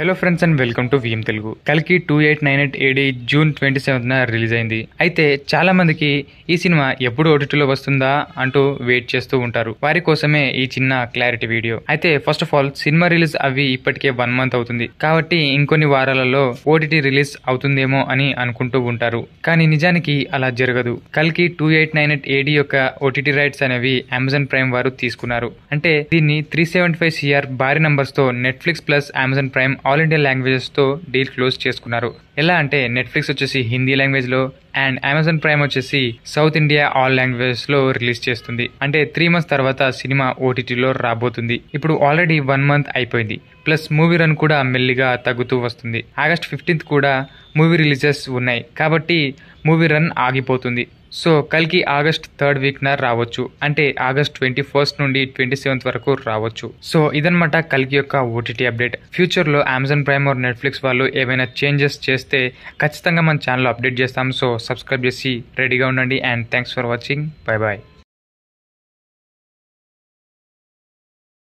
hello friends and welcome to VM Telugu కలికి two eight nine eight AD June twenty సెవెంత్న release అయింది అయితే చాలా మందికి ఈ సినిమా ఎప్పుడు ఓటీటీలో వస్తుందా అంటూ వెయిట్ చేస్తూ ఉంటారు వారి కోసమే ఈ చిన్న క్లారిటీ వీడియో అయితే first of all cinema release అవి ఇప్పటికే వన్ మంత్ అవుతుంది కాబట్టి ఇంకొన్ని వారాలలో ఓటీటీ రిలీజ్ అవుతుందేమో అని అనుకుంటూ ఉంటారు కానీ నిజానికి అలా జరగదు కలికి two eight nine eight AD యొక్క ఓటీటీ రైట్స్ అనేవి అమెజాన్ ప్రైమ్ వారు తీసుకున్నారు అంటే దీన్ని త్రీ సెవెంటీ ఫైవ్ సిఆర్ భారీ నెంబర్స్ తో Netflix plus Amazon Prime all India లాంగ్వేజెస్తో డీల్ క్లోజ్ చేసుకున్నారు ఎలా అంటే నెట్ఫ్లిక్స్ వచ్చేసి హిందీ లాంగ్వేజ్లో అండ్ అమెజాన్ ప్రైమ్ వచ్చేసి సౌత్ ఇండియా ఆల్ లాంగ్వేజెస్లో రిలీజ్ చేస్తుంది అంటే త్రీ మంత్స్ తర్వాత సినిమా ఓటీటీలో రాబోతుంది ఇప్పుడు ఆల్రెడీ వన్ మంత్ అయిపోయింది ప్లస్ మూవీ రన్ కూడా మెల్లిగా తగ్గుతూ వస్తుంది ఆగస్ట్ ఫిఫ్టీన్త్ కూడా మూవీ రిలీజెస్ ఉన్నాయి కాబట్టి మూవీ రన్ ఆగిపోతుంది సో కల్కి ఆగస్ట్ థర్డ్ వీక్న రావచ్చు అంటే ఆగస్ట్ ట్వంటీ ఫస్ట్ నుండి ట్వంటీ సెవెంత్ వరకు రావచ్చు సో ఇదనమాట కల్కి యొక్క ఓటీటీ అప్డేట్ ఫ్యూచర్లో అమెజాన్ ప్రైమ్ ఆర్ నెట్ఫ్లిక్స్ వాళ్ళు ఏమైనా చేంజెస్ చేస్తే ఖచ్చితంగా మన ఛానల్ అప్డేట్ చేస్తాం సో సబ్స్క్రైబ్ చేసి రెడీగా ఉండండి and thanks for watching bye bye